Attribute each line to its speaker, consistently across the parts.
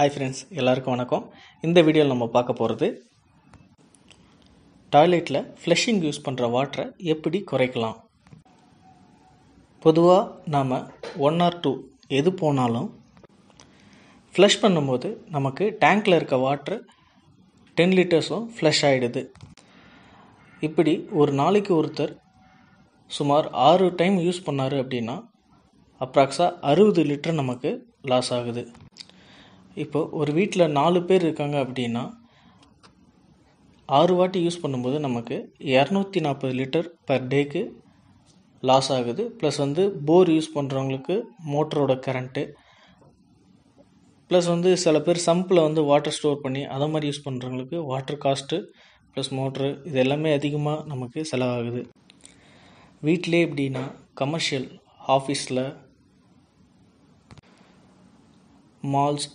Speaker 1: hi friends எல்லாருக்கும் வணக்கம் இந்த வீடியோவில் நம்ம பார்க்க போகிறது டாய்லெட்டில் ஃப்ளஷிங் யூஸ் பண்ணுற வாட்டரை எப்படி குறைக்கலாம் பொதுவாக நாம் ஒன் ஆர் டூ எது போனாலும் ஃப்ளஷ் பண்ணும்போது நமக்கு டேங்க்கில் இருக்க வாட்ரு டென் லிட்டர்ஸும் ஃப்ளஷ் ஆகிடுது இப்படி ஒரு நாளைக்கு ஒருத்தர் சுமார் ஆறு டைம் யூஸ் பண்ணார் அப்படின்னா அப்ராக்ஸாக அறுபது லிட்டர் நமக்கு லாஸ் ஆகுது இப்போ ஒரு வீட்டில் நாலு பேர் இருக்காங்க அப்படின்னா ஆறு வாட்டி யூஸ் பண்ணும்போது நமக்கு இரநூத்தி நாற்பது லிட்டர் பர் டேக்கு லாஸ் ஆகுது ப்ளஸ் வந்து போர் யூஸ் பண்ணுறவங்களுக்கு மோட்டரோட கரண்ட்டு ப்ளஸ் வந்து சில பேர் சம்பில் வந்து வாட்டர் ஸ்டோர் பண்ணி அதை மாதிரி யூஸ் பண்ணுறவங்களுக்கு வாட்டர் காஸ்ட்டு ப்ளஸ் மோட்ரு இது எல்லாமே அதிகமாக நமக்கு செலவாகுது வீட்டிலே எப்படின்னா கமர்ஷியல் ஆஃபீஸில் மால்ஸ்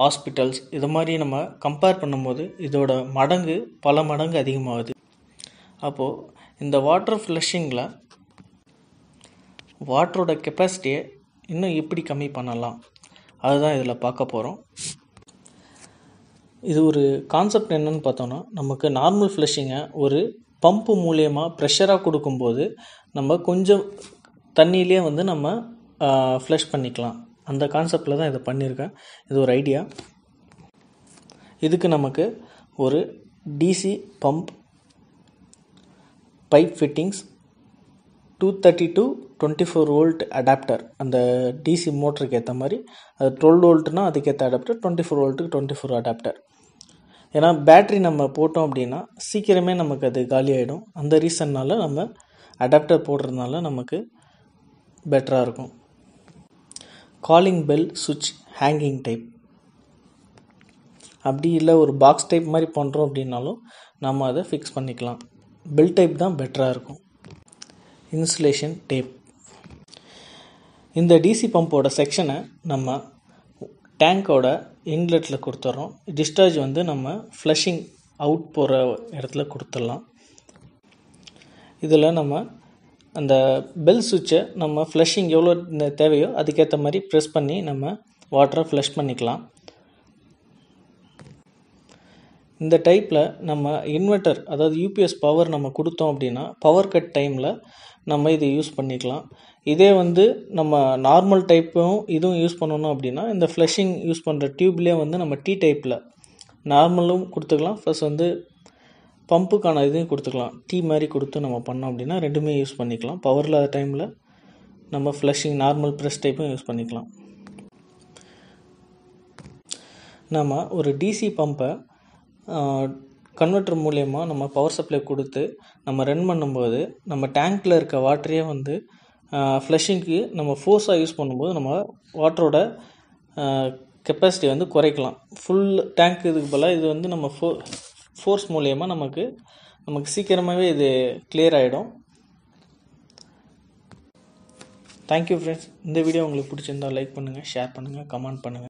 Speaker 1: ஹாஸ்பிட்டல்ஸ் இது மாதிரி நம்ம கம்பேர் பண்ணும்போது இதோட மடங்கு பல மடங்கு அதிகமாகுது அப்போது இந்த வாட்டர் ஃப்ளஷிங்கில் வாட்டரோட கெப்பாசிட்டியை இன்னும் எப்படி கம்மி பண்ணலாம் அதுதான் இதில் பார்க்க போகிறோம் இது ஒரு கான்செப்ட் என்னன்னு பார்த்தோன்னா நமக்கு நார்மல் ஃப்ளஷிங்கை ஒரு பம்பு மூலியமாக ப்ரெஷராக கொடுக்கும்போது நம்ம கொஞ்சம் தண்ணியிலே வந்து நம்ம ஃப்ளஷ் பண்ணிக்கலாம் அந்த கான்செப்டில் தான் இதை பண்ணியிருக்கேன் இது ஒரு ஐடியா இதுக்கு நமக்கு ஒரு DC pump pipe fittings two thirty two twenty four volt adapter அந்த டிசி மோட்டருக்கு ஏற்ற மாதிரி அது டுவெல் வோல்ட்னா அதுக்கேற்ற அடாப்டர் டுவெண்ட்டி ஃபோர் வோல்ட்டுக்கு டுவெண்ட்டி ஃபோர் அடாப்டர் ஏன்னா பேட்ரி நம்ம போட்டோம் அப்படின்னா சீக்கிரமே நமக்கு அது காலி ஆகிடும் அந்த ரீசன்னால் நம்ம அடாப்டர் போடுறதுனால நமக்கு பெட்டராக இருக்கும் காலிங் பெல் சுவிட்ச் ஹேங்கிங் டைப் அப்படி இல்லை ஒரு பாக்ஸ் டைப் மாதிரி பண்ணுறோம் அப்படின்னாலும் நம்ம அதை ஃபிக்ஸ் பண்ணிக்கலாம் பெல் டைப் தான் பெட்டராக இருக்கும் இன்சுலேஷன் டேப் இந்த டிசி பம்போட செக்ஷனை நம்ம டேங்கோட இன்லெட்டில் கொடுத்துட்றோம் டிஸ்சார்ஜ் வந்து நம்ம ஃப்ளஷிங் அவுட் போகிற இடத்துல கொடுத்துடலாம் இதில் நம்ம அந்த பெல் சுவிட்சை நம்ம ஃப்ளஷிங் எவ்வளோ தேவையோ அதுக்கேற்ற மாதிரி ப்ரெஸ் பண்ணி நம்ம வாட்டரை ஃப்ளஷ் பண்ணிக்கலாம் இந்த டைப்பில் நம்ம இன்வெர்ட்டர் அதாவது யூபிஎஸ் பவர் நம்ம கொடுத்தோம் அப்படின்னா பவர் கட் டைமில் நம்ம இதை யூஸ் பண்ணிக்கலாம் இதே வந்து நம்ம நார்மல் டைப்பும் இதுவும் யூஸ் பண்ணணும் அப்படின்னா இந்த ஃப்ளஷிங் யூஸ் பண்ணுற டியூப்லேயே வந்து நம்ம டி டைப்பில் நார்மலும் கொடுத்துக்கலாம் ப்ளஸ் வந்து பம்புக்கான இதையும் கொடுத்துக்கலாம் டீ மாதிரி கொடுத்து நம்ம பண்ணோம் அப்படின்னா ரெண்டுமே யூஸ் பண்ணிக்கலாம் பவர் இல்லாத டைமில் நம்ம ஃப்ளஷிங் நார்மல் ப்ரெஸ் டைப்பும் யூஸ் பண்ணிக்கலாம் நம்ம ஒரு டிசி பம்பை கன்வெர்ட்டர் மூலயமா நம்ம பவர் சப்ளை கொடுத்து நம்ம ரன் பண்ணும்போது நம்ம டேங்க்கில் இருக்க வாட்டரையே வந்து ஃப்ளஷிங்க்கு நம்ம ஃபோர்ஸாக யூஸ் பண்ணும்போது நம்ம வாட்டரோட கெப்பாசிட்டி வந்து குறைக்கலாம் ஃபுல் டேங்க் இதுக்கு போல் இது வந்து நம்ம ஃபோ ஃபோர்ஸ் மூலயமா நமக்கு நமக்கு சீக்கிரமாகவே இது கிளியர் ஆகிடும் தேங்க்யூ ஃப்ரெண்ட்ஸ் இந்த வீடியோ உங்களுக்கு பிடிச்சிருந்தால் லைக் பண்ணுங்கள் ஷேர் பண்ணுங்கள் கமெண்ட் பண்ணுங்கள்